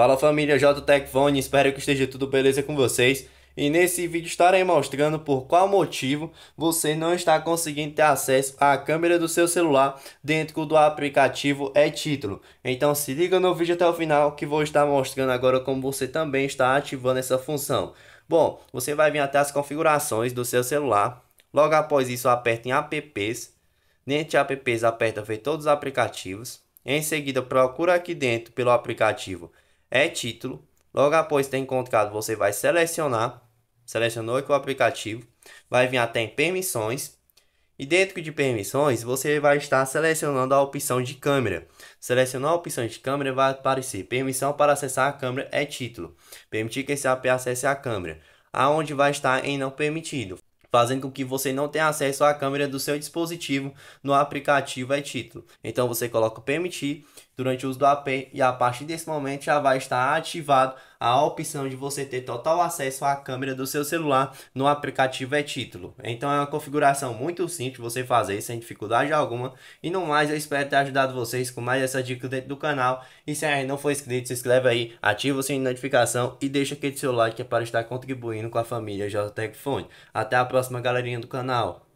Fala família JTech Phone, espero que esteja tudo beleza com vocês. E nesse vídeo estarei mostrando por qual motivo você não está conseguindo ter acesso à câmera do seu celular dentro do aplicativo e-título. Então se liga no vídeo até o final que vou estar mostrando agora como você também está ativando essa função. Bom, você vai vir até as configurações do seu celular. Logo após isso aperta em apps. Dentro de apps aperta ver todos os aplicativos. Em seguida procura aqui dentro pelo aplicativo é título. Logo após ter encontrado, você vai selecionar, selecionou aqui o aplicativo, vai vir até em permissões. E dentro de permissões, você vai estar selecionando a opção de câmera. Selecionar a opção de câmera vai aparecer permissão para acessar a câmera é título. Permitir que esse app acesse a câmera, aonde vai estar em não permitido fazendo com que você não tenha acesso à câmera do seu dispositivo no aplicativo e-título. Então você coloca o permitir durante o uso do AP e a partir desse momento já vai estar ativado a opção de você ter total acesso à câmera do seu celular no aplicativo é título. Então é uma configuração muito simples você fazer sem dificuldade alguma. E no mais, eu espero ter ajudado vocês com mais essa dica dentro do canal. E se ainda não for inscrito, se inscreve aí, ativa o sininho de notificação e deixa aquele seu like que é para estar contribuindo com a família JTEC Fone. Até a próxima, galerinha do canal.